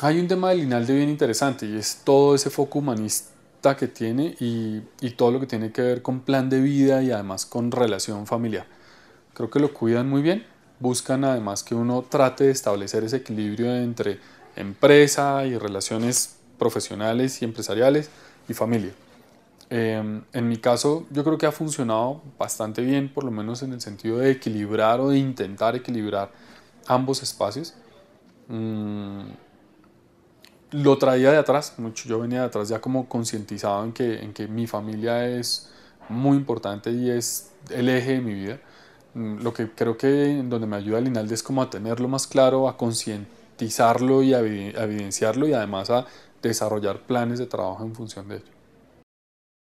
Hay un tema del Inalde bien interesante y es todo ese foco humanista que tiene y, todo lo que tiene que ver con plan de vida y además con relación familiar. Creo que lo cuidan muy bien, buscan además que uno trate de establecer ese equilibrio entre empresa y relaciones profesionales y empresariales y familia. Em, en mi caso, yo creo que ha funcionado bastante bien, por lo menos en el sentido de equilibrar o de intentar equilibrar ambos espacios. Mm, lo traía de atrás, mucho, yo venía de atrás ya como concientizado en que, en que mi familia es muy importante y es el eje de mi vida. Mm, lo que creo que donde me ayuda Linalde es como a tenerlo más claro, a concientizarlo y a evidenciarlo y además a desarrollar planes de trabajo en función de ello.